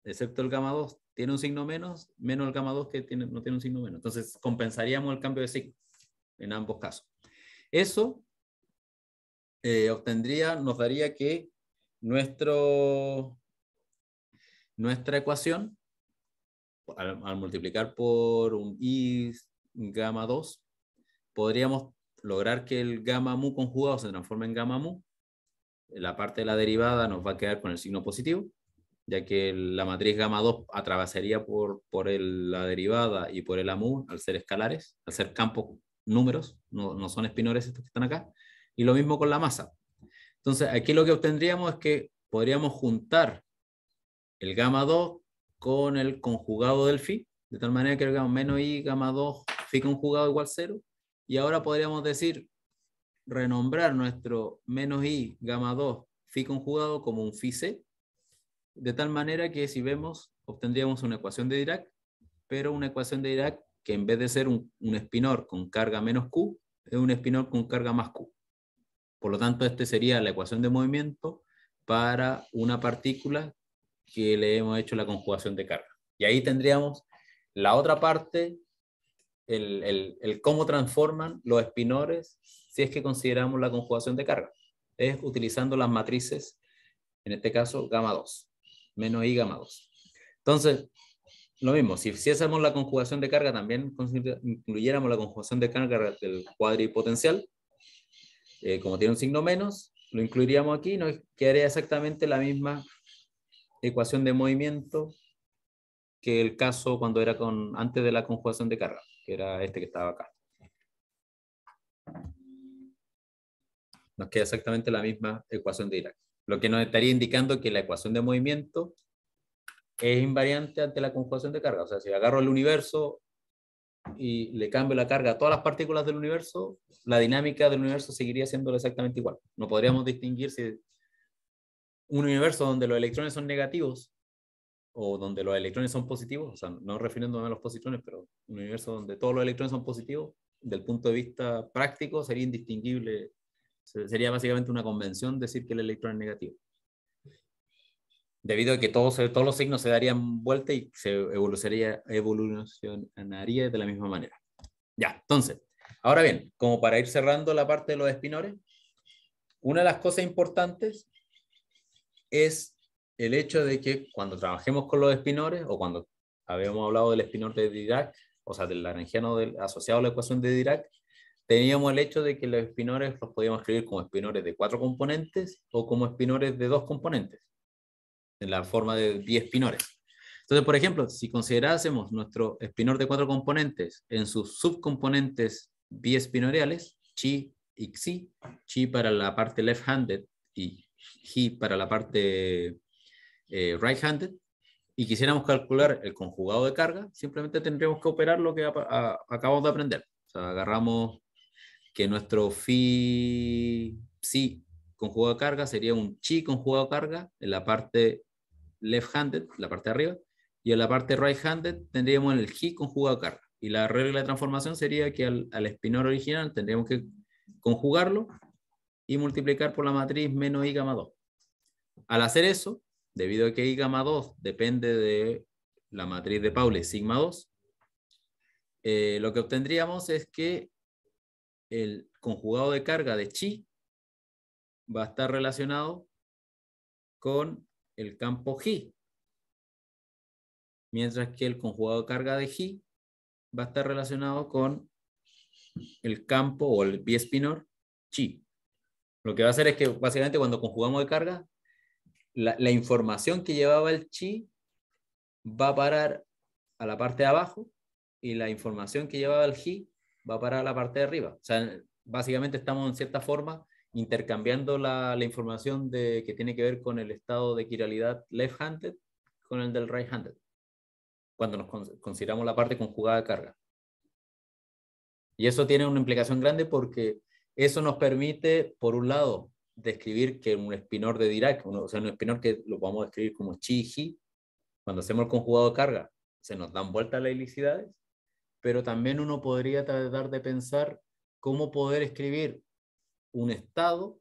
Speaker 1: excepto el gamma 2, tiene un signo menos, menos el gamma 2 que tiene, no tiene un signo menos. Entonces compensaríamos el cambio de signo en ambos casos. Eso eh, obtendría, nos daría que nuestro nuestra ecuación, al, multiplicar por un i gamma 2, podríamos lograr que el gamma mu conjugado se transforme en gamma mu. La parte de la derivada nos va a quedar con el signo positivo, ya que la matriz gamma 2 atravesaría por, por el, la derivada y por el AMU al ser escalares, al ser campos números, no, no son espinores estos que están acá, y lo mismo con la masa. Entonces, aquí lo que obtendríamos es que podríamos juntar el gamma 2 con el conjugado del phi, de tal manera que el gamma menos i, gamma 2, phi conjugado igual 0. Y ahora podríamos decir, renombrar nuestro menos i, gamma 2, phi conjugado como un phi c, de tal manera que si vemos, obtendríamos una ecuación de Dirac, pero una ecuación de Dirac que en vez de ser un, un espinor con carga menos q, es un espinor con carga más q. Por lo tanto, esta sería la ecuación de movimiento para una partícula que le hemos hecho la conjugación de carga. Y ahí tendríamos la otra parte, el, cómo transforman los espinores si es que consideramos la conjugación de carga. Es utilizando las matrices, en este caso gamma 2, menos i gamma 2. Entonces, lo mismo, si hiciésemos la conjugación de carga, también incluyéramos la conjugación de carga del cuadripotencial, eh, como tiene un signo menos, lo incluiríamos aquí y nos quedaría exactamente la misma ecuación de movimiento que el caso cuando era con, antes de la conjugación de carga, que era este que estaba acá. Nos queda exactamente la misma ecuación de Dirac. Lo que nos estaría indicando que la ecuación de movimiento es invariante ante la conjugación de carga. O sea, si agarro el universo y le cambio la carga a todas las partículas del universo, la dinámica del universo seguiría siendo exactamente igual. No podríamos distinguir si un universo donde los electrones son negativos o donde los electrones son positivos, o sea, no refiriéndome a los positrones, pero un universo donde todos los electrones son positivos, del punto de vista práctico sería indistinguible, sería básicamente una convención decir que el electrón es negativo. Debido a que todos, todos los signos se darían vuelta y se evolucionaría, evolucionaría de la misma manera. Ya, entonces, ahora bien, como para ir cerrando la parte de los espinores, una de las cosas importantes es el hecho de que cuando trabajemos con los espinores o cuando habíamos hablado del espinor de Dirac, o sea, del laranjiano asociado a la ecuación de Dirac, teníamos el hecho de que los espinores los podíamos escribir como espinores de cuatro componentes o como espinores de dos componentes, en la forma de biespinores. espinores. Entonces, por ejemplo, si considerásemos nuestro espinor de cuatro componentes en sus subcomponentes biespinoriales, chi y xi, chi para la parte left-handed y para la parte eh, right-handed y quisiéramos calcular el conjugado de carga, simplemente tendríamos que operar lo que acabamos de aprender. O sea, agarramos que nuestro phi psi conjugado de carga sería un chi conjugado de carga en la parte left-handed, la parte de arriba, y en la parte right-handed tendríamos el chi conjugado de carga. Y la regla de transformación sería que al, al espinor original tendríamos que conjugarlo y multiplicar por la matriz menos i gamma 2. Al hacer eso, debido a que i gamma 2 depende de la matriz de Pauli, sigma 2, eh, lo que obtendríamos es que el conjugado de carga de chi va a estar relacionado con el campo G, mientras que el conjugado de carga de G va a estar relacionado con el campo o el biespinor chi. Lo que va a hacer es que básicamente cuando conjugamos de carga, la, información que llevaba el chi va a parar a la parte de abajo y la información que llevaba el ji va a parar a la parte de arriba. O sea, básicamente estamos en cierta forma intercambiando la, información de, que tiene que ver con el estado de quiralidad left-handed con el del right-handed, cuando nos consideramos la parte conjugada de carga. Y eso tiene una implicación grande porque eso nos permite, por un lado, describir que un espinor de Dirac, o sea, un espinor que lo podemos describir como chi chi cuando hacemos el conjugado de carga, se nos dan vuelta las ilicidades, pero también uno podría tratar de pensar cómo poder escribir un estado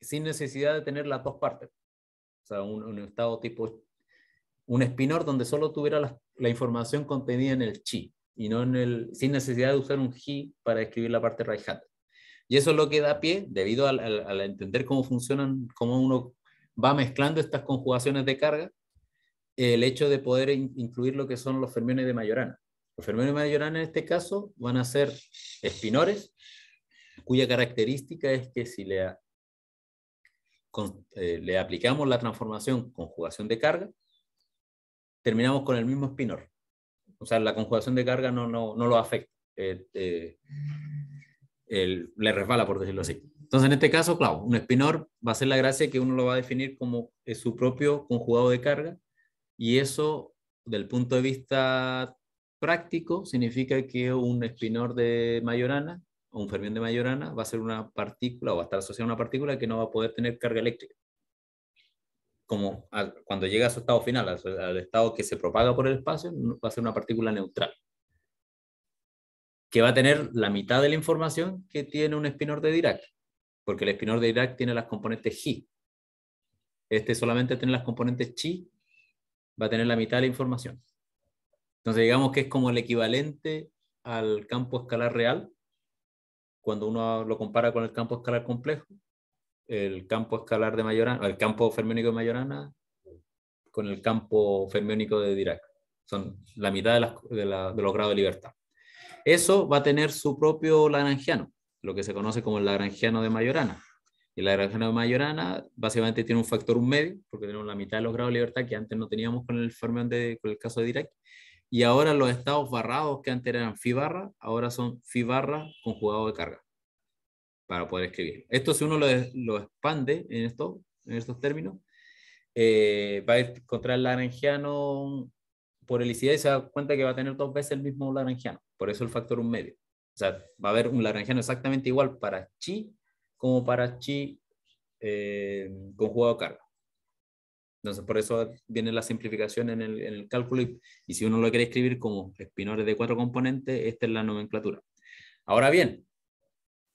Speaker 1: sin necesidad de tener las dos partes. O sea, un, estado tipo, un espinor donde solo tuviera la información contenida en el chi en el, sin necesidad de usar un g para escribir la parte right Y eso es lo que da pie, debido al, entender cómo funcionan, cómo uno va mezclando estas conjugaciones de carga, el hecho de poder incluir lo que son los fermiones de Majorana. Los fermiones de Majorana en este caso van a ser espinores, cuya característica es que si le, eh, le aplicamos la transformación conjugación de carga, terminamos con el mismo espinor o sea, la conjugación de carga no, lo afecta, eh, eh, le resbala, por decirlo así. Entonces, en este caso, claro, un spinor va a ser la gracia que uno lo va a definir como su propio conjugado de carga, y eso, del punto de vista práctico, significa que un spinor de Majorana o un fermión de Majorana va a ser una partícula o va a estar asociada a una partícula que no va a poder tener carga eléctrica como cuando llega a su estado final, al, estado que se propaga por el espacio, va a ser una partícula neutral, que va a tener la mitad de la información que tiene un espinor de Dirac, porque el espinor de Dirac tiene las componentes chi. Este solamente tiene las componentes chi, va a tener la mitad de la información. Entonces digamos que es como el equivalente al campo escalar real, cuando uno lo compara con el campo escalar complejo, el campo escalar de Mayorana, el campo fermiónico de Mayorana con el campo fermiónico de Dirac. Son la mitad de, los grados de libertad. Eso va a tener su propio lagrangiano, lo que se conoce como el lagrangiano de Mayorana. Y el lagrangiano de Mayorana básicamente tiene un factor un medio, porque tenemos la mitad de los grados de libertad que antes no teníamos con el fermión de, el caso de Dirac. Y ahora los estados barrados que antes eran fi barra, ahora son fi barra conjugado de carga para poder escribir. Esto si uno lo, expande en, esto, en estos términos, eh, va a encontrar el lagrangiano por elicidad y se da cuenta que va a tener dos veces el mismo lagrangiano, por eso el factor un medio. O sea, va a haber un lagrangiano exactamente igual para chi como para chi eh, conjugado carga. Entonces, por eso viene la simplificación en el, cálculo y si uno lo quiere escribir como espinores de cuatro componentes, esta es la nomenclatura. Ahora bien,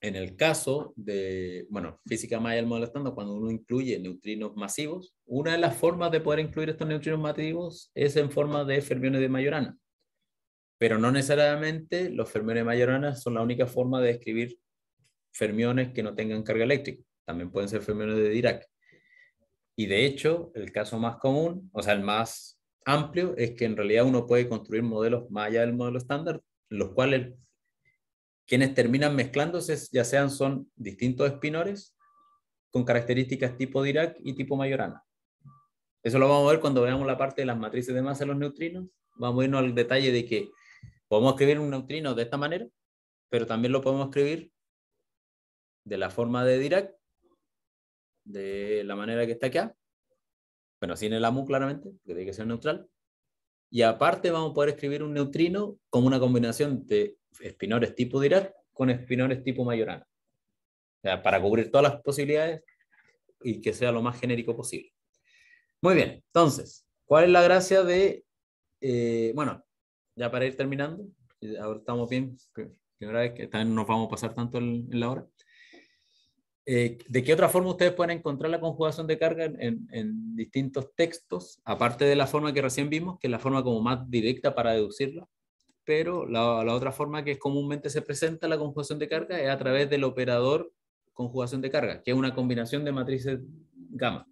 Speaker 1: en el caso de, bueno, física maya del modelo estándar, cuando uno incluye neutrinos masivos, una de las formas de poder incluir estos neutrinos masivos es en forma de fermiones de Majorana. Pero no necesariamente los fermiones de Majorana son la única forma de describir fermiones que no tengan carga eléctrica. También pueden ser fermiones de Dirac. Y de hecho, el caso más común, o sea, el más amplio, es que en realidad uno puede construir modelos allá del modelo estándar, los cuales quienes terminan mezclándose, ya sean son distintos espinores con características tipo Dirac y tipo Majorana. Eso lo vamos a ver cuando veamos la parte de las matrices de masa de los neutrinos. Vamos a irnos al detalle de que podemos escribir un neutrino de esta manera, pero también lo podemos escribir de la forma de Dirac, de la manera que está acá. Bueno, sin el AMU claramente, que tiene que ser neutral y aparte vamos a poder escribir un neutrino como una combinación de espinores tipo Dirac con espinores tipo Majorana. O sea, para cubrir todas las posibilidades y que sea lo más genérico posible. Muy bien, entonces, ¿cuál es la gracia de, eh, bueno, ya para ir terminando, ahora estamos bien, primera vez que nos vamos a pasar tanto en la hora. Eh, ¿de qué otra forma ustedes pueden encontrar la conjugación de carga en, distintos textos, aparte de la forma que recién vimos, que es la forma como más directa para deducirla? Pero la, otra forma que comúnmente se presenta la conjugación de carga es a través del operador conjugación de carga, que es una combinación de matrices gamma.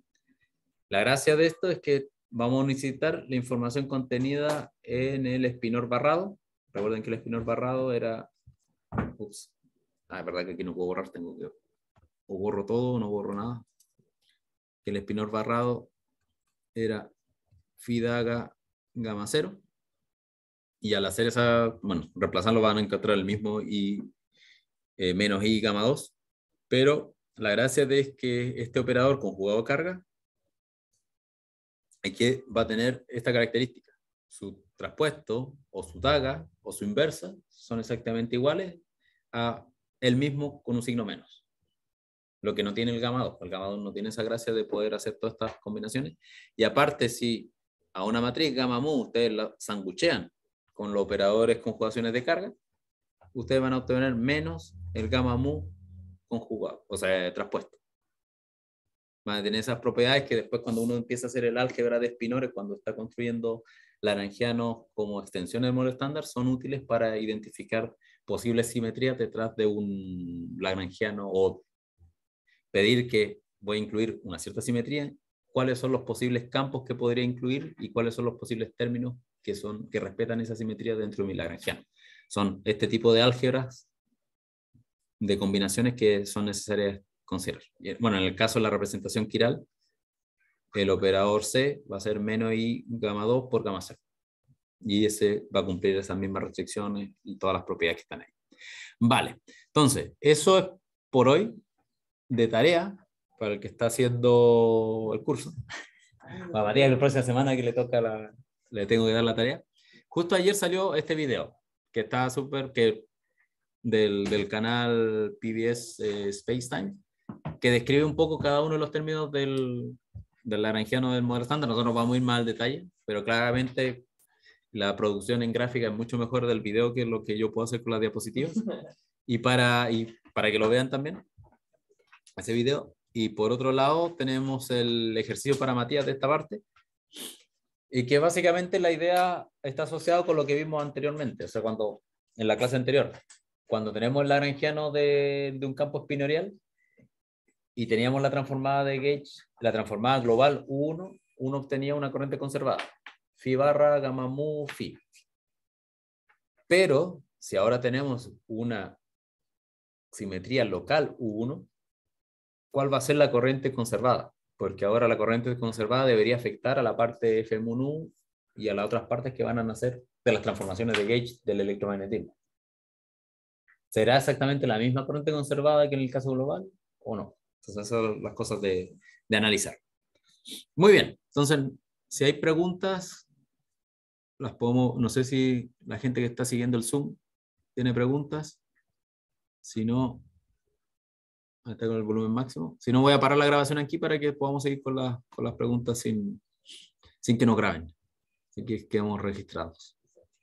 Speaker 1: La gracia de esto es que vamos a necesitar la información contenida en el espinor barrado. Recuerden que el espinor barrado era... Ups. Ah, es verdad que aquí no puedo borrar, tengo que o borro todo no borro nada. Que el espinor barrado era Fidaga gamma 0. Y al hacer esa, bueno, reemplazarlo van a encontrar el mismo y eh, menos I gamma 2. Pero la gracia de es que este operador conjugado carga es que va a tener esta característica. Su traspuesto o su daga o su inversa son exactamente iguales a el mismo con un signo menos lo que no tiene el Gamma 2. El Gamma no tiene esa gracia de poder hacer todas estas combinaciones. Y aparte, si a una matriz Gamma Mu ustedes la sanguchean con los operadores conjugaciones de carga, ustedes van a obtener menos el Gamma Mu conjugado, o sea, traspuesto. Van a tener esas propiedades que después cuando uno empieza a hacer el álgebra de espinores cuando está construyendo laranjianos como extensiones del modelo estándar, son útiles para identificar posibles simetrías detrás de un lagrangiano o pedir que voy a incluir una cierta simetría, cuáles son los posibles campos que podría incluir y cuáles son los posibles términos que, son, que respetan esa simetría dentro de mi lagrangiano. Son este tipo de álgebras de combinaciones que son necesarias considerar. Eh, bueno, en el caso de la representación quiral, el operador C va a ser menos I gamma 2 por gamma 0. Y ese va a cumplir esas mismas restricciones y todas las propiedades que están ahí. Vale, entonces, eso es por hoy de tarea para el que está haciendo el curso. A María, la próxima semana que le toca la, le tengo que dar la tarea. Justo ayer salió este video que está súper, que del, canal PBS Space eh, Spacetime, que describe un poco cada uno de los términos del, del laranjiano del modelo estándar. Nosotros vamos a ir más al detalle, pero claramente la producción en gráfica es mucho mejor del video que lo que yo puedo hacer con las diapositivas. Y para, y para que lo vean también, ese video. Y por otro lado, tenemos el ejercicio para Matías de esta parte, y que básicamente la idea está asociada con lo que vimos anteriormente, o sea, cuando en la clase anterior, cuando tenemos el lagrangiano de, un campo espinorial y teníamos la transformada de Gage, la transformada global 1, uno obtenía una corriente conservada, phi barra gamma mu phi. Pero si ahora tenemos una simetría local U1, cuál va a ser la corriente conservada, porque ahora la corriente conservada debería afectar a la parte FMUNU y a las otras partes que van a nacer de las transformaciones de gauge del electromagnetismo. ¿Será exactamente la misma corriente conservada que en el caso global o no? Entonces, esas son las cosas de, de analizar. Muy bien, entonces, si hay preguntas, las podemos, no sé si la gente que está siguiendo el Zoom tiene preguntas. Si no, está con el volumen máximo. Si no, voy a parar la grabación aquí para que podamos seguir con, con las preguntas sin, sin que nos graben. Así que quedamos registrados.